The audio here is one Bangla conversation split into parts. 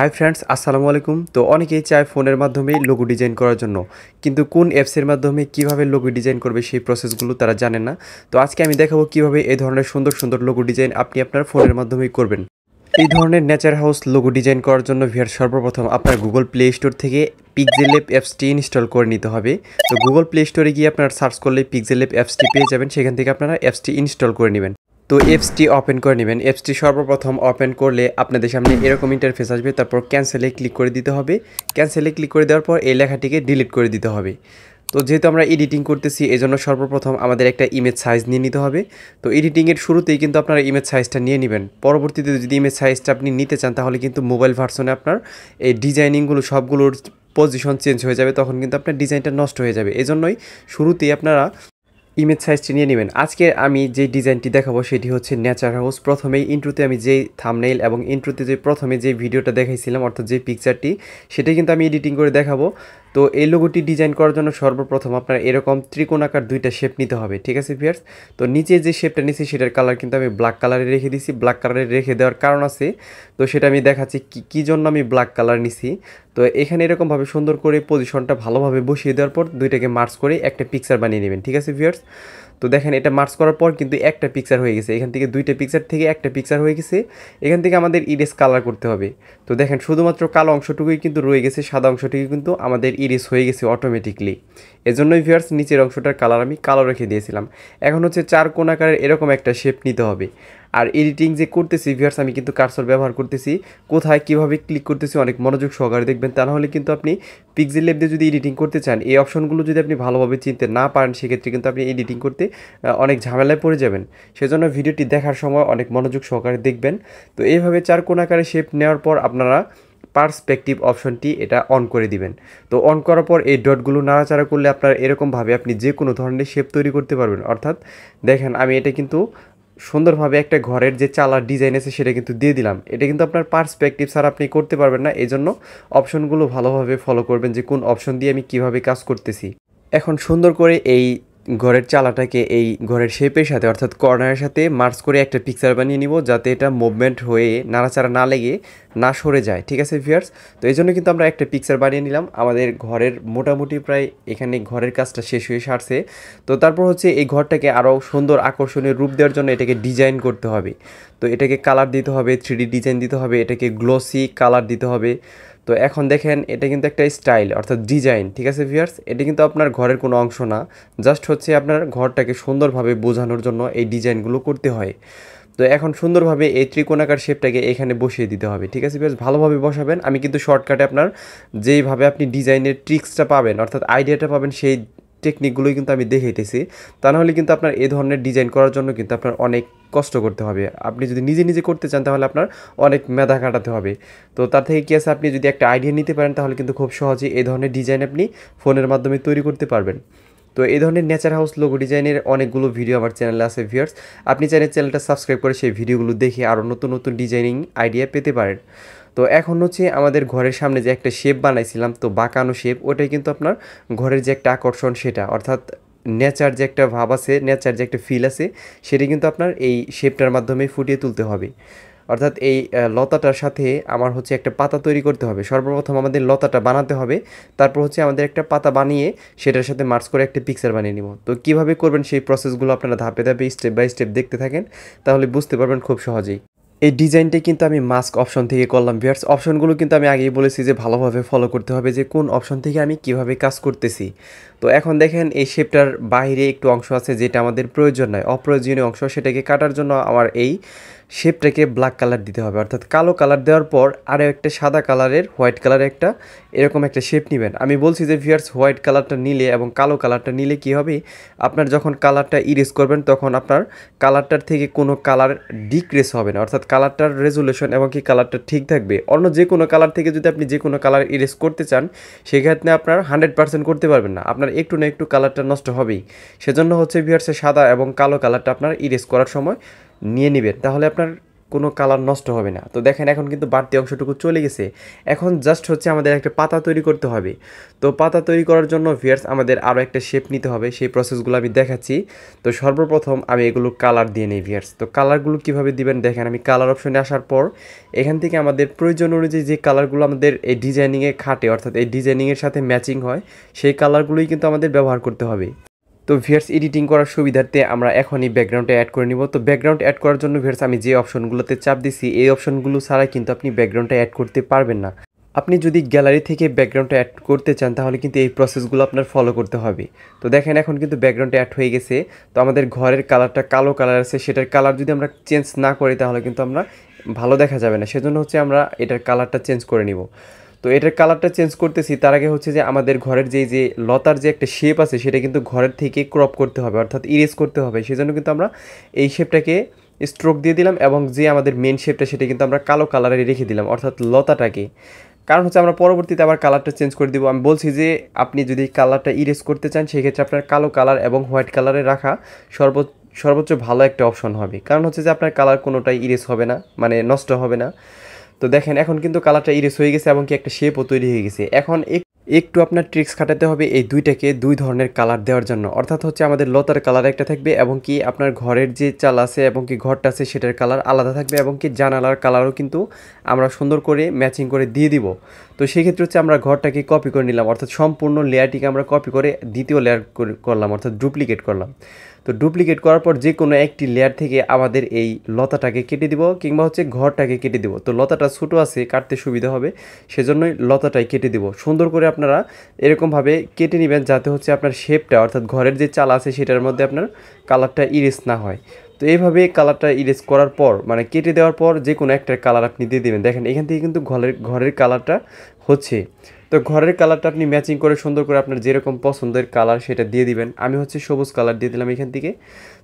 হাই ফ্রেন্ডস আসসালামু আলাইকুম তো অনেকেই চায় ফোনের মাধ্যমে লোগো ডিজাইন করার জন্য কিন্তু কোন অ্যাপসের মাধ্যমে কিভাবে লোগো ডিজাইন করবে সেই প্রসেসগুলো তারা জানেন না তো আজকে আমি দেখাবো কিভাবে এই ধরনের সুন্দর সুন্দর লোগো ডিজাইন আপনি আপনার ফোনের মাধ্যমেই করবেন এই ধরনের নেচার হাউস লোগো ডিজাইন করার জন্য ভিয়ার সর্বপ্রথম আপনার গুগল প্লে স্টোর থেকে পিকজেল এপ অ্যাপসটি ইনস্টল করে নিতে হবে তো গুগল প্লে স্টোরে গিয়ে আপনার সার্চ করলে পিকজেল এপ অ্যাপসটি পেয়ে যাবেন সেখান থেকে আপনারা অ্যাপসটি ইনস্টল করে নেবেন তো অ্যাপসটি ওপেন করে নেবেন অ্যাপসটি সর্বপ্রথম ওপেন করলে আপনাদের সামনে এরকম ইন্টারফেস আসবে তারপর ক্যান্সেলে ক্লিক করে দিতে হবে ক্যান্সেলে ক্লিক করে দেওয়ার পর এই লেখাটিকে ডিলিট করে দিতে হবে তো যেহেতু আমরা এডিটিং করতেছি এই জন্য সর্বপ্রথম আমাদের একটা ইমেজ সাইজ নিয়ে নিতে হবে তো এডিটিংয়ের শুরুতেই কিন্তু আপনারা ইমেজ সাইজটা নিয়ে নেবেন পরবর্তীতে যদি ইমেজ সাইজটা আপনি নিতে চান তাহলে কিন্তু মোবাইল ভার্সনে আপনার এই ডিজাইনিংগুলো সবগুলোর পজিশন চেঞ্জ হয়ে যাবে তখন কিন্তু আপনার ডিজাইনটা নষ্ট হয়ে যাবে এজন্যই শুরুতেই আপনারা ইমেজ সাইজটি নিয়ে নেবেন আজকে আমি যে ডিজাইনটি দেখাবো সেটি হচ্ছে নেচার হাউস প্রথমেই ইন্ট্রুতে আমি যে থামনেইল এবং ইন্ট্রুতে যে প্রথমে যে ভিডিওটা দেখাইছিলাম অর্থাৎ যে পিকচারটি সেটা কিন্তু আমি এডিটিং করে দেখাবো তো এই লোগোটি ডিজাইন করার জন্য সর্বপ্রথম আপনার এরকম ত্রিকোণাকার দুইটা শেপ নিতে হবে ঠিক আছে ভিয়ার্স তো নিচে যে শেপটা নিয়েছি সেটার কালার কিন্তু আমি ব্ল্যাক কালারে রেখে দিছি ব্ল্যাক কালারে রেখে দেওয়ার কারণ আছে তো সেটা আমি দেখাচ্ছি কী কী জন্য আমি ব্ল্যাক কালার নিছি তো এখানে এরকমভাবে সুন্দর করে পজিশনটা ভালোভাবে বসিয়ে দেওয়ার পর দুইটাকে মার্চ করে একটা পিকচার বানিয়ে নেবেন ঠিক আছে ভিয়ার্স তো দেখেন এটা মার্চ করার পর কিন্তু একটা পিকচার হয়ে গেছে এখান থেকে দুইটা পিকচার থেকে একটা পিকচার হয়ে গেছে এখান থেকে আমাদের ইরেস কালার করতে হবে তো দেখেন শুধুমাত্র কালো অংশটুকুই কিন্তু রয়ে গেছে সাদা অংশটুকুই কিন্তু আমাদের ইরেস হয়ে গেছে অটোমেটিকলি এজন্যই ভিয়ার্স নিচের অংশটার কালার আমি কালো রেখে দিয়েছিলাম এখন হচ্ছে চার কোন আকারের এরকম একটা শেপ নিতে হবে আর এডিটিং যে করতেছি ভিউয়ার্স আমি কিন্তু কার্সর ব্যবহার করতেছি কোথায় কিভাবে ক্লিক করতেছি অনেক মনোযোগ সহকারে দেখবেন তা নাহলে কিন্তু আপনি পিক্সেল ল্যাব দিয়ে যদি এডিটিং করতে চান এই অপশনগুলো যদি আপনি ভালোভাবে চিনতে না পারেন সেক্ষেত্রে কিন্তু আপনি এডিটিং করতে অনেক ঝামেলায় পড়ে যাবেন সেজন্য ভিডিওটি দেখার সময় অনেক মনোযোগ সহকারে দেখবেন তো এইভাবে চার কোণ আকারে শেপ নেওয়ার পর আপনারা পার্সপেক্টিভ অপশনটি এটা অন করে দিবেন তো অন করার পর এই ডটগুলো নাড়াচাড়া করলে আপনার এরকমভাবে আপনি যে কোনো ধরনের শেপ তৈরি করতে পারবেন অর্থাৎ দেখেন আমি এটা কিন্তু সুন্দরভাবে একটা ঘরের যে চালার ডিজাইন আছে সেটা কিন্তু দিয়ে দিলাম এটা কিন্তু আপনার পার্সপেক্টিভ ছাড়া আপনি করতে পারবেন না এজন্য অপশনগুলো ভালোভাবে ফলো করবেন যে কোন অপশন দিয়ে আমি কিভাবে কাজ করতেছি এখন সুন্দর করে এই ঘরের চালাটাকে এই ঘরের শেপের সাথে অর্থাৎ কর্নারের সাথে মার্চ করে একটা পিকচার বানিয়ে নিব যাতে এটা মুভমেন্ট হয়ে নাড়াচাড়া না লেগে না সরে যায় ঠিক আছে ভিয়ার্স তো এই জন্য কিন্তু আমরা একটা পিকচার বানিয়ে নিলাম আমাদের ঘরের মোটামুটি প্রায় এখানে ঘরের কাজটা শেষ হয়ে সারছে তো তারপর হচ্ছে এই ঘরটাকে আরও সুন্দর আকর্ষণীয় রূপ দেওয়ার জন্য এটাকে ডিজাইন করতে হবে তো এটাকে কালার দিতে হবে থ্রি ডিজাইন দিতে হবে এটাকে গ্লোসি কালার দিতে হবে তো এখন দেখেন এটা কিন্তু একটা স্টাইল অর্থাৎ ডিজাইন ঠিক আছে ভিয়ার্স এটা কিন্তু আপনার ঘরের কোনো অংশ না জাস্ট হচ্ছে আপনার ঘরটাকে সুন্দরভাবে বোঝানোর জন্য এই ডিজাইনগুলো করতে হয় তো এখন সুন্দরভাবে এই ত্রিকোণাকার শেপটাকে এখানে বসিয়ে দিতে হবে ঠিক আছে ভিয়ার্স ভালোভাবে বসাবেন আমি কিন্তু শর্টকাটে আপনার যেইভাবে আপনি ডিজাইনের ট্রিক্সটা পাবেন অর্থাৎ আইডিয়াটা পাবেন সেই টেকনিকগুলোই কিন্তু আমি দেখাইতেছি তা নাহলে কিন্তু আপনার এই ধরনের ডিজাইন করার জন্য কিন্তু আপনার অনেক কষ্ট করতে হবে আপনি যদি নিজে নিজে করতে চান তাহলে আপনার অনেক মেধা কাটাতে হবে তো তার থেকে কী আছে আপনি যদি একটা আইডিয়া নিতে পারেন তাহলে কিন্তু খুব সহজে এই ধরনের ডিজাইন আপনি ফোনের মাধ্যমে তৈরি করতে পারবেন তো এই ধরনের নেচার হাউস লোগো ডিজাইনের অনেকগুলো ভিডিও আমার চ্যানেলে আছে ভিউয়ার্স আপনি চাইলে চ্যানেলটা সাবস্ক্রাইব করে সেই ভিডিওগুলো দেখে আরও নতুন নতুন ডিজাইনিং আইডিয়া পেতে পারেন তো এখন হচ্ছে আমাদের ঘরের সামনে যে একটা শেপ বানাইছিলাম তো বাঁকানো শেপ ওটাই কিন্তু আপনার ঘরের যে একটা আকর্ষণ সেটা অর্থাৎ নেচার যে একটা ভাব আছে নেচার যে একটা ফিল আছে সেটি কিন্তু আপনার এই শেপটার মাধ্যমে ফুটিয়ে তুলতে হবে অর্থাৎ এই লতাটার সাথে আমার হচ্ছে একটা পাতা তৈরি করতে হবে সর্বপ্রথম আমাদের লতাটা বানাতে হবে তারপর হচ্ছে আমাদের একটা পাতা বানিয়ে সেটার সাথে মার্চ করে একটা পিকচার বানিয়ে নিব তো কিভাবে করবেন সেই প্রসেসগুলো আপনারা ধাপে ধাপে স্টেপ বাই স্টেপ দেখতে থাকেন তাহলে বুঝতে পারবেন খুব সহজেই এই ডিজাইনটা কিন্তু আমি মাস্ক অপশন থেকে করলাম ভিয়ার্স অপশনগুলো কিন্তু আমি আগেই বলেছি যে ভালোভাবে ফলো করতে হবে যে কোন অপশন থেকে আমি কিভাবে কাজ করতেছি তো এখন দেখেন এই শেপটার বাইরে একটু অংশ আছে যেটা আমাদের প্রয়োজন নয় অপ্রয়োজনীয় অংশ সেটাকে কাটার জন্য আমার এই শেপটাকে ব্ল্যাক কালার দিতে হবে অর্থাৎ কালো কালার দেওয়ার পর আরও একটা সাদা কালারের হোয়াইট কালার একটা এরকম একটা শেপ নেবেন আমি বলছি যে ভিয়ার্স হোয়াইট কালারটা নিলে এবং কালো কালারটা নিলে কি হবে আপনার যখন কালারটা ইরেজ করবেন তখন আপনার কালারটার থেকে কোনো কালার ডিক্রেস হবে না অর্থাৎ কালারটার রেজুলেশন এবং কি কালারটা ঠিক থাকবে অন্য যে কোনো কালার থেকে যদি আপনি যে কোনো কালার ইরেজ করতে চান সেক্ষেত্রে আপনার হান্ড্রেড পার্সেন্ট করতে পারবেন না আপনার একটু না একটু কালারটা নষ্ট হবেই সেজন্য হচ্ছে ভিয়ার্সে সাদা এবং কালো কালারটা আপনার ইরেজ করার সময় নিয়ে নেবেন তাহলে আপনার কোনো কালার নষ্ট হবে না তো দেখেন এখন কিন্তু বাড়তি অংশটুকু চলে গেছে এখন জাস্ট হচ্ছে আমাদের একটা পাতা তৈরি করতে হবে তো পাতা তৈরি করার জন্য ভিয়ার্স আমাদের আরও একটা শেপ নিতে হবে সেই প্রসেসগুলো আমি দেখাচ্ছি তো সর্বপ্রথম আমি এগুলো কালার দিয়ে নিই ভিয়ার্স তো কালারগুলো কীভাবে দিবেন দেখেন আমি কালার অপশনে আসার পর এখান থেকে আমাদের প্রয়োজন অনুযায়ী যে কালারগুলো আমাদের এই ডিজাইনিংয়ে খাটে অর্থাৎ এই ডিজাইনিংয়ের সাথে ম্যাচিং হয় সেই কালারগুলোই কিন্তু আমাদের ব্যবহার করতে হবে তো ভিয়ার্স এডিটিং করার সুবিধার্থে আমরা এখনই ব্যাকগ্রাউন্ডে অ্যাড করে নিব তো ব্যাকগ্রাউন্ড অ্যাড করার জন্য ভিয়ার্স আমি যে অপশনগুলোতে চাপ দিছি এই অপশনগুলো ছাড়া কিন্তু আপনি ব্যাকগ্রাউন্ডটা অ্যাড করতে পারবেন না আপনি যদি গ্যালারি থেকে ব্যাকগ্রাউন্ডটা অ্যাড করতে চান তাহলে কিন্তু এই প্রসেসগুলো আপনার ফলো করতে হবে তো দেখেন এখন কিন্তু ব্যাকগ্রাউন্ডটা অ্যাড হয়ে গেছে তো আমাদের ঘরের কালারটা কালো কালার আছে সেটার কালার যদি আমরা চেঞ্জ না করি তাহলে কিন্তু আমরা ভালো দেখা যাবে না সেজন্য হচ্ছে আমরা এটার কালারটা চেঞ্জ করে নিব তো এটার কালারটা চেঞ্জ করতেছি তার আগে হচ্ছে যে আমাদের ঘরের যে যে লতার যে একটা শেপ আছে সেটা কিন্তু ঘরের থেকে ক্রপ করতে হবে অর্থাৎ ইরেজ করতে হবে সেজন্য কিন্তু আমরা এই শেপটাকে স্ট্রোক দিয়ে দিলাম এবং যে আমাদের মেন শেপটা সেটা কিন্তু আমরা কালো কালারে রেখে দিলাম অর্থাৎ লতাটাকে কারণ হচ্ছে আমরা পরবর্তীতে আবার কালারটা চেঞ্জ করে দিব আমি বলছি যে আপনি যদি কালারটা ইরেজ করতে চান সেক্ষেত্রে আপনার কালো কালার এবং হোয়াইট কালারে রাখা সর্বোচ্চ সর্বোচ্চ ভালো একটা অপশন হবে কারণ হচ্ছে যে আপনার কালার কোনোটাই ইরেজ হবে না মানে নষ্ট হবে না তো দেখেন এখন কিন্তু কালারটা ইরেস হয়ে গেছে এবং কি একটা শেপও তৈরি হয়ে গেছে এখন একটু আপনার ট্রিক্স খাটাতে হবে এই দুইটাকে দুই ধরনের কালার দেওয়ার জন্য অর্থাৎ হচ্ছে আমাদের লতার কালার একটা থাকবে এবং কি আপনার ঘরের যে চাল আছে এবং কি ঘরটা আছে সেটার কালার আলাদা থাকবে এবং কি জানালার কালারও কিন্তু আমরা সুন্দর করে ম্যাচিং করে দিয়ে দিব তো সেক্ষেত্রে হচ্ছে আমরা ঘরটাকে কপি করে নিলাম অর্থাৎ সম্পূর্ণ লেয়ারটিকে আমরা কপি করে দ্বিতীয় লেয়ার করলাম অর্থাৎ ডুপ্লিকেট করলাম তো ডুপ্লিকেট করার পর যে কোনো একটি লেয়ার থেকে আমাদের এই লতাটাকে কেটে দিব কিংবা হচ্ছে ঘরটাকে কেটে দিব তো লতাটা ছোটো আছে কাটতে সুবিধা হবে সেজন্যই লতাটাই কেটে দিব সুন্দর করে আপনারা এরকমভাবে কেটে নেবেন যাতে হচ্ছে আপনার শেপটা অর্থাৎ ঘরের যে চাল আছে সেটার মধ্যে আপনার কালারটা ইরেস না হয় তো এইভাবে কালারটা ইরেজ করার পর মানে কেটে দেওয়ার পর যে কোনো একটা কালার আপনি দিয়ে দেবেন দেখেন এখান থেকে কিন্তু ঘরের ঘরের কালারটা হচ্ছে তো ঘরের কালারটা আপনি ম্যাচিং করে সুন্দর করে আপনার যেরকম পছন্দের কালার সেটা দিয়ে দিবেন আমি হচ্ছে সবুজ কালার দিয়ে দিলাম এখান থেকে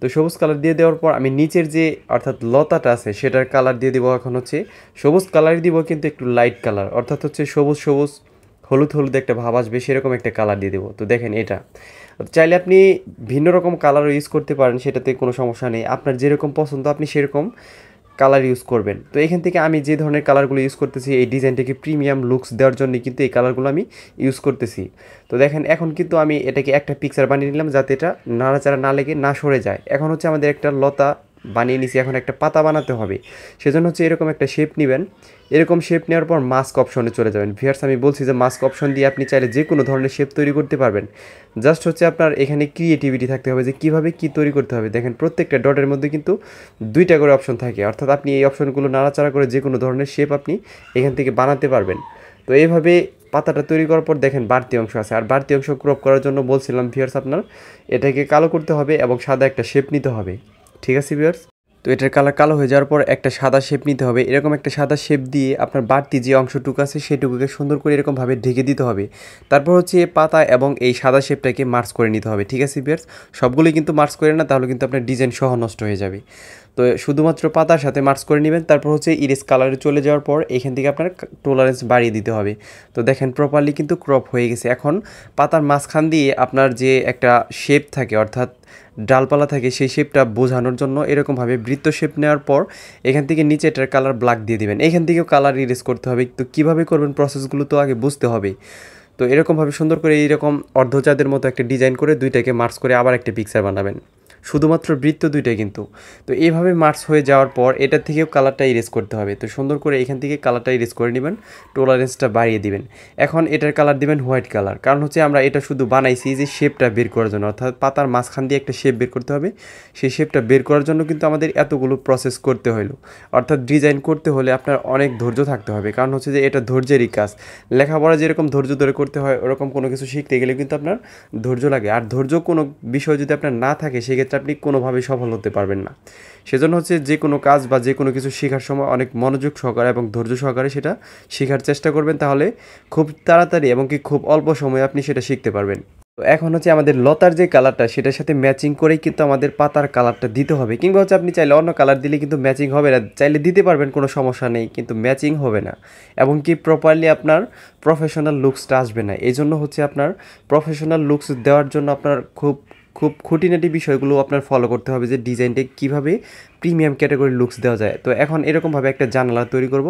তো সবুজ কালার দিয়ে দেওয়ার পর আমি নিচের যে অর্থাৎ লতাটা আছে সেটার কালার দিয়ে দেবো এখন হচ্ছে সবুজ কালারই দিব কিন্তু একটু লাইট কালার অর্থাৎ হচ্ছে সবুজ সবুজ হলুদ হলুদ একটা ভাব আসবে সেরকম একটা কালার দিয়ে দেবো তো দেখেন এটা চাইলে আপনি ভিন্ন রকম কালারও ইউজ করতে পারেন সেটাতে কোনো সমস্যা নেই আপনার যেরকম পছন্দ আপনি সেরকম কালার ইউজ করবেন তো এখান থেকে আমি যে ধরনের কালারগুলো ইউজ করতেছি এই ডিজাইনটাকে প্রিমিয়াম লুকস দেওয়ার জন্য কিন্তু এই কালারগুলো আমি ইউজ করতেছি তো দেখেন এখন কিন্তু আমি এটাকে একটা পিকচার বানিয়ে নিলাম যাতে এটা নাড়াচাড়া না লেগে না সরে যায় এখন হচ্ছে আমাদের একটা লতা বানিয়ে নিছি এখন একটা পাতা বানাতে হবে সেজন্য হচ্ছে এরকম একটা শেপ নেবেন এরকম শেপ নেওয়ার পর মাস্ক অপশনে চলে যাবেন ভিয়ার্স আমি বলছি যে মাস্ক অপশন দিয়ে আপনি চাইলে যে কোনো ধরনের শেপ তৈরি করতে পারবেন জাস্ট হচ্ছে আপনার এখানে ক্রিয়েটিভিটি থাকতে হবে যে কিভাবে কি তৈরি করতে হবে দেখেন প্রত্যেকটা ডটের মধ্যে কিন্তু দুইটা করে অপশন থাকে অর্থাৎ আপনি এই অপশনগুলো নাড়াচাড়া করে যে কোনো ধরনের শেপ আপনি এখান থেকে বানাতে পারবেন তো এইভাবে পাতাটা তৈরি করার পর দেখেন বাড়তি অংশ আছে আর বাড়তি অংশ ক্রপ করার জন্য বলছিলাম ভিয়ার্স আপনার এটাকে কালো করতে হবে এবং সাদা একটা শেপ নিতে হবে ঠিক আছে বিয়ার্স তো এটার কালার কালো হয়ে যাওয়ার পর একটা সাদা শেপ নিতে হবে এরকম একটা সাদা শেপ দিয়ে আপনার বাড়তি যে অংশটুকু আছে সেটুকুকে সুন্দর করে এরকমভাবে ঢেকে দিতে হবে তারপর হচ্ছে পাতা এবং এই সাদা শেপটাকে মার্চ করে নিতে হবে ঠিক আছে বিয়ার্স সবগুলি কিন্তু মার্চ করে না তাহলে কিন্তু আপনার ডিজাইন সহ নষ্ট হয়ে যাবে তো শুধুমাত্র পাতার সাথে মার্চ করে নেবেন তারপর হচ্ছে ইরেস কালারে চলে যাওয়ার পর এখান থেকে আপনার টোলারেন্স বাড়িয়ে দিতে হবে তো দেখেন প্রপারলি কিন্তু ক্রপ হয়ে গেছে এখন পাতার মাঝখান দিয়ে আপনার যে একটা শেপ থাকে অর্থাৎ ডালপালা থাকে সেই শেপটা বোঝানোর জন্য এরকমভাবে বৃত্ত শেপ নেওয়ার পর এখান থেকে নিচে এটার কালার ব্ল্যাক দিয়ে দিবেন এখান থেকেও কালার ইরেজ করতে হবে তো কীভাবে করবেন প্রসেসগুলো তো আগে বুঝতে হবে তো এরকমভাবে সুন্দর করে এইরকম অর্ধচাঁদের মতো একটা ডিজাইন করে দুইটাকে মার্চ করে আবার একটা পিকচার বানাবেন শুধুমাত্র বৃত্ত দুইটা কিন্তু তো এইভাবে মার্কস হয়ে যাওয়ার পর এটা থেকেও কালারটা ইরেজ করতে হবে তো সুন্দর করে এখান থেকে কালারটা ইরেজ করে নেবেন টোলারেন্সটা বাড়িয়ে দিবেন এখন এটার কালার দিবেন হোয়াইট কালার কারণ হচ্ছে আমরা এটা শুধু বানাইছি যে শেপটা বের করার জন্য অর্থাৎ পাতার মাঝখান দিয়ে একটা শেপ বের করতে হবে সেই শেপটা বের করার জন্য কিন্তু আমাদের এতগুলো প্রসেস করতে হলো অর্থাৎ ডিজাইন করতে হলে আপনার অনেক ধৈর্য থাকতে হবে কারণ হচ্ছে যে এটা ধৈর্যেরই কাজ লেখাপড়া যেরকম ধৈর্য ধরে করতে হয় ওরকম কোনো কিছু শিখতে গেলে কিন্তু আপনার ধৈর্য লাগে আর ধৈর্য কোনো বিষয় যদি আপনার না থাকে সেক্ষেত্রে ক্ষেত্রে আপনি কোনোভাবেই সফল হতে পারবেন না সেজন্য হচ্ছে যে কোনো কাজ বা যে কোনো কিছু শেখার সময় অনেক মনোযোগ সহকারে এবং ধৈর্য সহকারে সেটা শেখার চেষ্টা করবেন তাহলে খুব তাড়াতাড়ি এবং কি খুব অল্প সময়ে আপনি সেটা শিখতে পারবেন তো এখন হচ্ছে আমাদের লতার যে কালারটা সেটার সাথে ম্যাচিং করেই কিন্তু আমাদের পাতার কালারটা দিতে হবে কিংবা হচ্ছে আপনি চাইলে অন্য কালার দিলে কিন্তু ম্যাচিং হবে না চাইলে দিতে পারবেন কোনো সমস্যা নেই কিন্তু ম্যাচিং হবে না এবং কি প্রপারলি আপনার প্রফেশনাল লুকসটা আসবে না এই জন্য হচ্ছে আপনার প্রফেশনাল লুকস দেওয়ার জন্য আপনার খুব খুব খুঁটিনাটি বিষয়গুলো আপনার ফলো করতে হবে যে ডিজাইনটা কীভাবে প্রিমিয়াম ক্যাটাগরি লুকস দেওয়া যায় তো এখন এরকমভাবে একটা জানালা তৈরি করব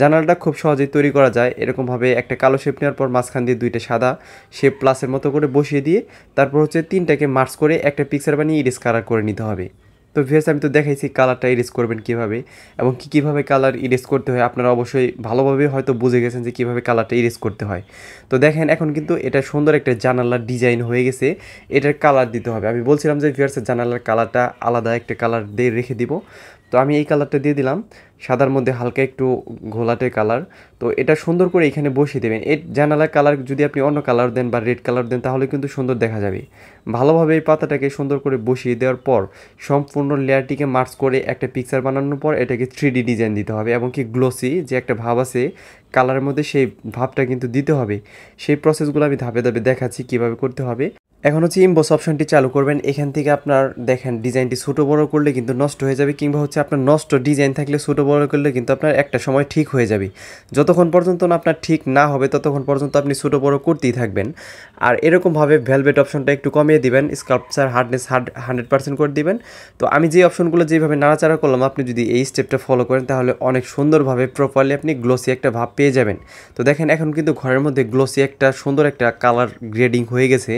জানালাটা খুব সহজেই তৈরি করা যায় এরকমভাবে একটা কালো শেপ নেওয়ার পর মাঝখান দিয়ে দুইটা সাদা শেপ প্লাসের মতো করে বসিয়ে দিয়ে তারপর হচ্ছে তিনটাকে মার্চ করে একটা পিকচার বানিয়ে ইরেস কালার করে নিতে হবে তো ভিএস আমি তো দেখাইছি কালারটা ইরেজ করবেন কিভাবে এবং কি কীভাবে কালার ইরেজ করতে হয় আপনারা অবশ্যই ভালোভাবে হয়তো বুঝে গেছেন যে কীভাবে কালারটা ইরেজ করতে হয় তো দেখেন এখন কিন্তু এটা সুন্দর একটা জানালার ডিজাইন হয়ে গেছে এটার কালার দিতে হবে আমি বলছিলাম যে ভিয়ার্সের জানালার কালারটা আলাদা একটা কালার দিয়ে রেখে দিব তো আমি এই কালারটা দিয়ে দিলাম সাদার মধ্যে হালকা একটু ঘোলাটে কালার তো এটা সুন্দর করে এখানে বসিয়ে দেবেন এর জানালার কালার যদি আপনি অন্য কালার দেন বা রেড কালার দেন তাহলে কিন্তু সুন্দর দেখা যাবে ভালোভাবে এই পাতাটাকে সুন্দর করে বসিয়ে দেওয়ার পর সম্পূর্ণ লেয়ারটিকে মার্চ করে একটা পিকচার বানানোর পর এটাকে থ্রি ডিজাইন দিতে হবে এবং কি গ্লোসি যে একটা ভাব আছে কালারের মধ্যে সেই ভাবটা কিন্তু দিতে হবে সেই প্রসেসগুলো আমি ধাপে ধাপে দেখাচ্ছি কিভাবে করতে হবে এখন হচ্ছে ইম্বোস অপশনটি চালু করবেন এখান থেকে আপনার দেখেন ডিজাইনটি ছোটো বড় করলে কিন্তু নষ্ট হয়ে যাবে কিংবা হচ্ছে আপনার নষ্ট ডিজাইন থাকলে ছোটো বড় করলে কিন্তু আপনার একটা সময় ঠিক হয়ে যাবে যতক্ষণ পর্যন্ত না আপনার ঠিক না হবে ততক্ষণ পর্যন্ত আপনি ছোটো বড় করতেই থাকবেন আর এরকমভাবে ভেলভেট অপশনটা একটু কমিয়ে দিবেন sculpture hardness hard hundred percent করে দিবেন তো আমি যে অপশনগুলো যেভাবে নাড়াচাড়া করলাম আপনি যদি এই স্টেপটা ফলো করেন তাহলে অনেক সুন্দরভাবে প্রপারলি আপনি গ্লোসি একটা ভাব পেয়ে যাবেন তো দেখেন এখন কিন্তু ঘরের মধ্যে গ্লোসি একটা সুন্দর একটা কালার গ্রেডিং হয়ে গেছে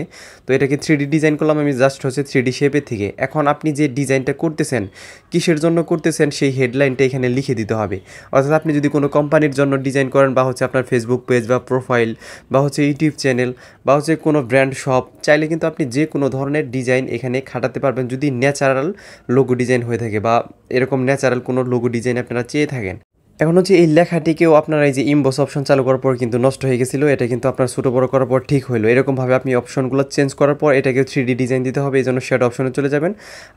তো এটাকে থ্রি ডিজাইন করলাম আমি জাস্ট হচ্ছে থ্রি শেপের থেকে এখন আপনি যে ডিজাইনটা করতেছেন কিসের জন্য করতেছেন সেই হেডলাইনটা এখানে লিখে দিতে হবে অর্থাৎ আপনি যদি কোনো কোম্পানির জন্য ডিজাইন করেন বা হচ্ছে আপনার ফেসবুক পেজ বা প্রোফাইল বা হচ্ছে ইউটিউব চ্যানেল বা হচ্ছে কোনো ব্র্যান্ড শপ চাইলে কিন্তু আপনি যে কোনো ধরনের ডিজাইন এখানে খাটাতে পারবেন যদি ন্যাচারাল লোগো ডিজাইন হয়ে থাকে বা এরকম ন্যাচারাল কোনো লোগো ডিজাইন আপনারা চেয়ে থাকেন এখন হচ্ছে এই লেখাটিকেও আপনার এই যে ইমবস অপশন চালু করার পর কিন্তু নষ্ট হয়ে গেছিলো এটা কিন্তু আপনার ছোটো বড়ো করার পর ঠিক হলো এরকমভাবে আপনি অপশনগুলো চেঞ্জ করার পর এটাকে থ্রি ডি ডিজাইন দিতে হবে এই জন্য শেড অপশনে চলে যাবেন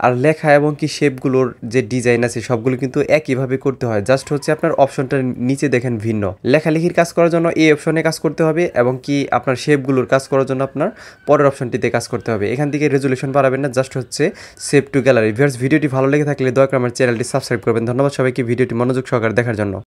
আর লেখা এবং কি শেপগুলোর যে ডিজাইন আছে সবগুলো কিন্তু একইভাবে করতে হয় জাস্ট হচ্ছে আপনার অপশনটার নিচে দেখেন ভিন্ন লেখালেখির কাজ করার জন্য এই অপশনে কাজ করতে হবে এবং কি আপনার শেপগুলোর কাজ করার জন্য আপনার পরের অপশনটিতে কাজ করতে হবে এখান থেকে রেজুলেশন বাড়াবেন না জাস্ট হচ্ছে সেভ টু গ্যালারি ভিডিওটি ভালো লেগে থাকলে দয়া করে আমার চ্যানেলটি সাবস্ক্রাইব করবেন ধন্যবাদ সবাইকে ভিডিওটি মনোযোগ সহকারে দেখার জন্য